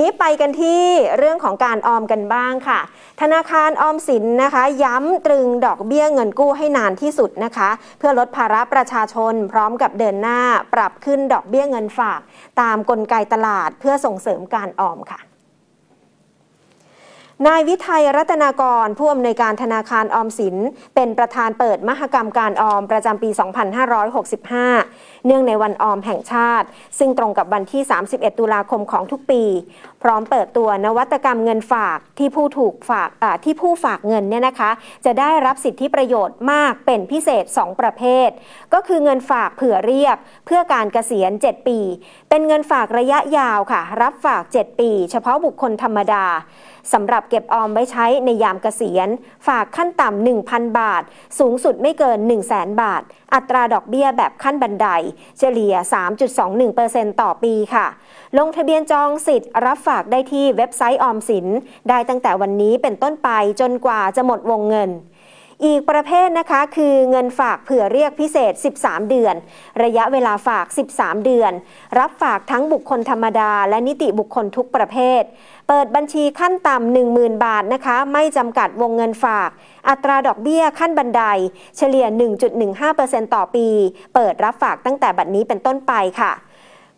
นี้ไปกันที่เรื่องของการออมกันบ้างค่ะ ธนาคารออมสินนะคะ ย้ำตรึงดอกเบี้ยเงินกู้ให้นานที่สุดนะคะ เพื่อลดภาระประชาชนพร้อมกับเดินหน้าปรับขึ้นดอกเบี้ยเงินฝาก ตามกลไกตลาดเพื่อส่งเสริมการออมค่ะนายวิทยรัตนากรผู้อำนวยการธนาคารออมสิน เป็นประธานเปิดมหกรรมการออมประจำปี 2565 เนื่องในวันออมแห่งชาติ ซึ่งตรงกับวันที่ 31 ตุลาคมของทุกปีพร้อมเปิดตัวนวัตกรรมเงินฝากที่ผู้ถูกฝากที่ผู้ฝากเงินเนี่ยนะคะจะได้รับสิทธิประโยชน์มากเป็นพิเศษ 2 ประเภท ก็คือเงินฝากเผื่อเรียบเพื่อการเกษียณ 7 ปี เป็นเงินฝากระยะยาวค่ะรับฝาก 7 ปี เฉพาะบุคคลธรรมดาสำหรับเก็บออมไว้ใช้ในยามเกษียณฝากขั้นต่ำ 1,000 บาท สูงสุดไม่เกิน 1 0 0 0 0แบาท อัตราดอกเบี้ยแบบขั้นบันไดเฉลี่ย 3.21%ต่อปีค่ะ ลงทะเบียนจองสิทธิ์ รับฝากได้ที่เว็บไซต์ออมสินได้ตั้งแต่วันนี้เป็นต้นไปจนกว่าจะหมดวงเงินอีกประเภทนะคะ คือเงินฝากเผื่อเรียกพิเศษ 13 เดือน ระยะเวลาฝาก 13 เดือน รับฝากทั้งบุคคลธรรมดา และนิติบุคคลทุกประเภท เปิดบัญชีขั้นต่ำ 10,000 บาทนะคะ ไม่จำกัดวงเงินฝาก อัตราดอกเบี้ยขั้นบันไดเฉลี่ย 1.15%ต่อปี เปิดรับฝากตั้งแต่บัดนี้เป็นต้นไปค่ะ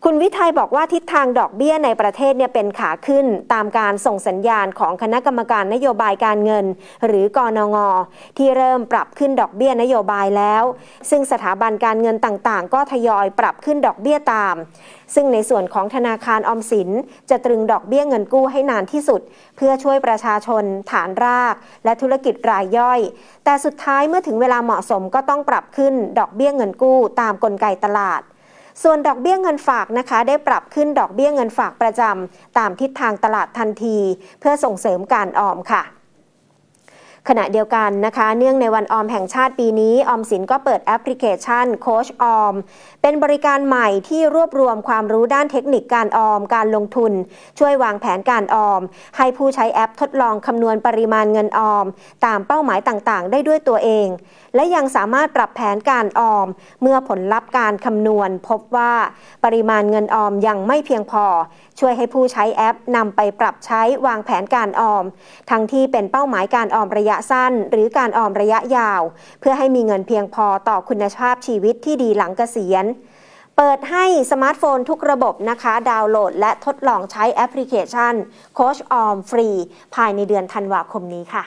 คุณวิทัยบอกว่าทิศทางดอกเบี้ยในประเทศเนี่ยเป็นขาขึ้นตามการส่งสัญญาณของคณะกรรมการนโยบายการเงิน หรือกอนง ที่เริ่มปรับขึ้นดอกเบี้ยนโยบายแล้ว ซึ่งสถาบันการเงินต่าง ๆ ก็ทยอยปรับขึ้นดอกเบี้ยตาม ซึ่งในส่วนของธนาคารออมสินจะตรึงดอกเบี้ยเงินกู้ให้นานที่สุด เพื่อช่วยประชาชน ฐานราก และธุรกิจรายย่อย แต่สุดท้ายเมื่อถึงเวลาเหมาะสมก็ต้องปรับขึ้นดอกเบี้ยเงินกู้ตามกลไกตลาดส่วนดอกเบี้ยเงินฝากนะคะ ได้ปรับขึ้นดอกเบี้ยเงินฝากประจำตามทิศทางตลาดทันทีเพื่อส่งเสริมการออมค่ะขณะเดียวกันนะคะ เนื่องในวันออมแห่งชาติปีนี้ ออมสินก็เปิดแอปพลิเคชันโคชออมเป็นบริการใหม่ที่รวบรวมความรู้ด้านเทคนิคการออม การลงทุน ช่วยวางแผนการออม ให้ผู้ใช้แอปทดลองคำนวณปริมาณเงินออม ตามเป้าหมายต่างๆได้ด้วยตัวเอง และยังสามารถปรับแผนการออม เมื่อผลลัพธ์การคำนวณ พบว่าปริมาณเงินออมยังไม่เพียงพอ ช่วยให้ผู้ใช้แอปนำไปปรับใช้วางแผนการออม ทั้งที่เป็นเป้าหมายการออมระยะสั้นหรือการออมระยะยาว เพื่อให้มีเงินเพียงพอต่อคุณภาพชีวิตที่ดีหลังเกษียณ เปิดให้สมาร์ทโฟนทุกระบบนะคะ ดาวน์โหลดและทดลองใช้แอปพลิเคชัน โคชออมฟรี ภายในเดือนธันวาคมนี้ค่ะ